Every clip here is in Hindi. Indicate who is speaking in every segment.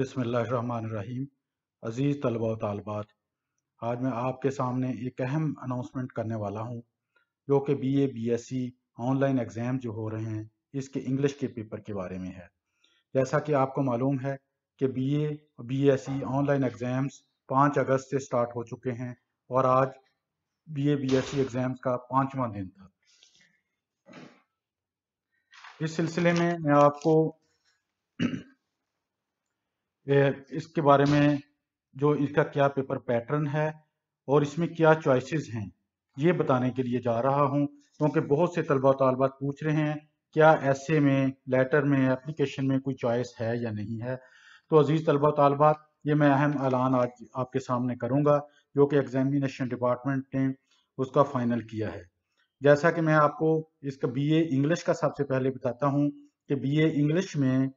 Speaker 1: बिसमीम अज़ीज़ तलबा तलबात आज मैं आपके सामने एक अहम अनाउंसमेंट करने वाला हूँ जो कि B A B S C online exam जो हो रहे हैं इसके इंग्लिश के पेपर के बारे में है जैसा कि आपको मालूम है कि B A B S C online exams पाँच अगस्त से स्टार्ट हो चुके हैं और आज B A B S C exams का पाँचवा दिन था इस सिलसिले में मैं आपको इसके बारे में जो इसका क्या पेपर पैटर्न है और इसमें क्या चॉइसेस हैं ये बताने के लिए जा रहा हूँ क्योंकि बहुत से तलबा तलबात पूछ रहे हैं क्या ऐसे में लेटर में एप्लीकेशन में कोई चॉइस है या नहीं है तो अजीज़ तलबा तलबात ये मैं अहम ऐलान आज आपके सामने करूँगा जो कि एग्जामिनेशन डिपार्टमेंट ने उसका फाइनल किया है जैसा कि मैं आपको इसका बी इंग्लिश का सबसे पहले बताता हूँ कि बी इंग्लिश में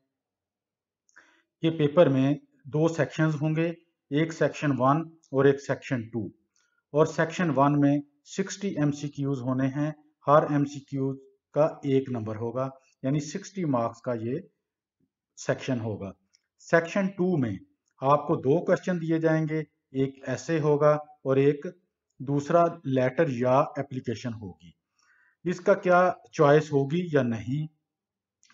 Speaker 1: ये पेपर में दो सेक्शंस होंगे एक सेक्शन वन और एक सेक्शन टू और सेक्शन वन में 60 एम होने हैं हर एम का एक नंबर होगा यानी 60 मार्क्स का ये सेक्शन होगा सेक्शन टू में आपको दो क्वेश्चन दिए जाएंगे एक ऐसे होगा और एक दूसरा लेटर या एप्लीकेशन होगी इसका क्या चॉइस होगी या नहीं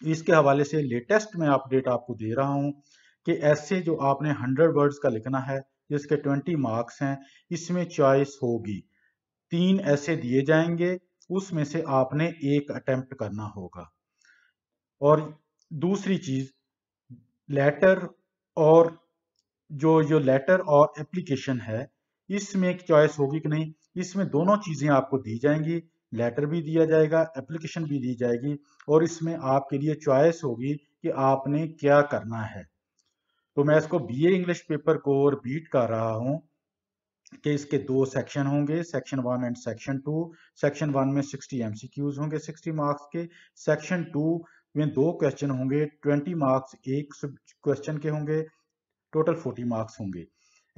Speaker 1: इसके हवाले से लेटेस्ट में अपडेट आपको दे रहा हूँ कि ऐसे जो आपने हंड्रेड वर्ड्स का लिखना है जिसके ट्वेंटी मार्क्स हैं इसमें चॉइस होगी तीन ऐसे दिए जाएंगे उसमें से आपने एक अटेम्प्ट करना होगा और दूसरी चीज लेटर और जो जो लेटर और एप्लीकेशन है इसमें एक चॉइस होगी कि नहीं इसमें दोनों चीजें आपको दी जाएंगी लेटर भी दिया जाएगा एप्लीकेशन भी दी जाएगी और इसमें आपके लिए चॉइस होगी कि आपने क्या करना है तो मैं इसको बीए इंग्लिश पेपर को रिपीट कर रहा हूँ कि इसके दो सेक्शन होंगे section one and section two section one में सिक्सटी एम होंगे सिक्सटी मार्क्स के सेक्शन टू में दो क्वेश्चन होंगे ट्वेंटी मार्क्स एक क्वेश्चन के होंगे टोटल फोर्टी मार्क्स होंगे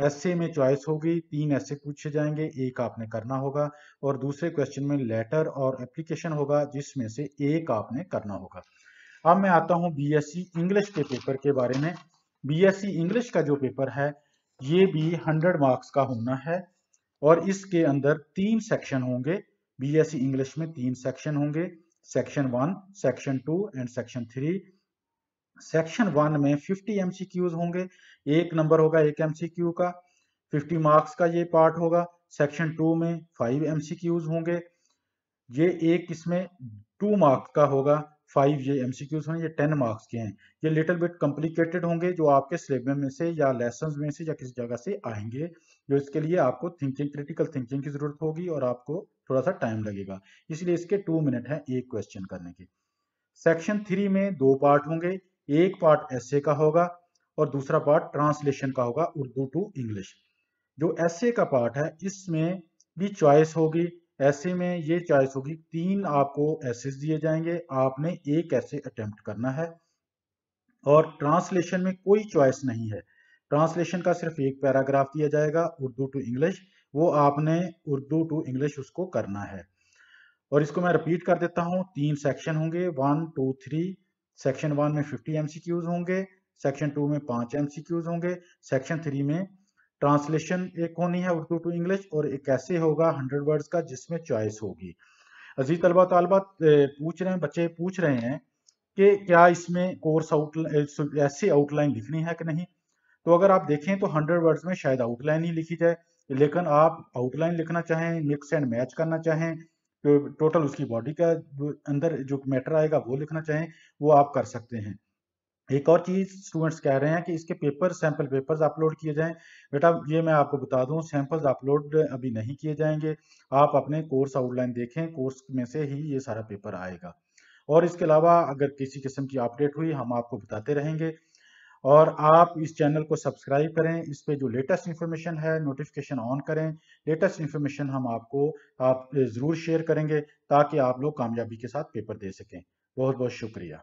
Speaker 1: एसए में चॉइस होगी तीन ऐसे पूछे जाएंगे एक आपने करना होगा और दूसरे क्वेश्चन में लेटर और एप्लीकेशन होगा जिसमें से एक आपने करना होगा अब मैं आता हूँ बीएससी इंग्लिश e के पेपर के बारे में बीएससी इंग्लिश e का जो पेपर है ये भी हंड्रेड मार्क्स का होना है और इसके अंदर तीन सेक्शन होंगे बी इंग्लिश e में तीन सेक्शन होंगे section one section two and section three section one में 50 क्यूज होंगे एक नंबर होगा एक क्यू का 50 मार्क्स का ये पार्ट होगा सेक्शन टू में फाइव एम होंगे ये एक इसमें टू मार्क्स का होगा फाइव ये एमसीक्यूज होंगे ये टेन मार्क्स के हैं ये लिटिल बिट कॉम्प्लिकेटेड होंगे जो आपके सिलेबस में से या लेसन में से या किसी जगह से आएंगे जो इसके लिए आपको थिंकिंग क्रिटिकल थिंकिंग की जरूरत होगी और आपको थोड़ा सा टाइम लगेगा इसलिए इसके टू मिनट है एक क्वेश्चन करने के सेक्शन थ्री में दो पार्ट होंगे एक पार्ट एसे का होगा और दूसरा पार्ट ट्रांसलेशन का होगा उर्दू टू इंग्लिश जो एसे का पार्ट है इसमें भी चॉइस होगी ऐसे में ये चॉइस होगी तीन आपको एसेस दिए जाएंगे आपने एक ऐसे अटेम्प्ट करना है और ट्रांसलेशन में कोई चॉइस नहीं है ट्रांसलेशन का सिर्फ एक पैराग्राफ दिया जाएगा उर्दू टू इंग्लिश वो आपने उर्दू टू इंग्लिश उसको करना है और इसको मैं रिपीट कर देता हूँ तीन सेक्शन होंगे one two three section one में फिफ्टी एमसीक्यूज होंगे सेक्शन टू में पांच एमसीक्यूज होंगे सेक्शन थ्री में ट्रांसलेशन एक होनी है उर्दू टू इंग्लिश और एक ऐसे होगा हंड्रेड वर्ड्स का जिसमें चॉइस होगी अजीज तलबा तलबा पूछ रहे हैं बच्चे पूछ रहे हैं कि क्या इसमें कोर्स आउट ऐसे आउटलाइन लिखनी है कि नहीं तो अगर आप देखें तो हंड्रेड वर्ड्स में शायद आउटलाइन ही लिखी जाए लेकिन आप आउटलाइन लिखना चाहें मिक्स एंड मैच करना चाहें तो टोटल उसकी बॉडी का अंदर जो मैटर आएगा वो लिखना चाहें वो आप कर सकते हैं एक और चीज़ स्टूडेंट्स कह रहे हैं कि इसके पेपर सैंपल पेपर्स अपलोड किए जाएं बेटा ये मैं आपको बता दूं सैंपल्स अपलोड अभी नहीं किए जाएंगे आप अपने कोर्स आउटलाइन देखें कोर्स में से ही ये सारा पेपर आएगा और इसके अलावा अगर किसी किस्म की अपडेट हुई हम आपको बताते रहेंगे और आप इस चैनल को सब्सक्राइब करें इस पे जो लेटेस्ट इन्फॉर्मेशन है नोटिफिकेशन ऑन करें लेटेस्ट इन्फॉर्मेशन हम आपको आप ज़रूर शेयर करेंगे ताकि आप लोग कामयाबी के साथ पेपर दे सकें बहुत बहुत शुक्रिया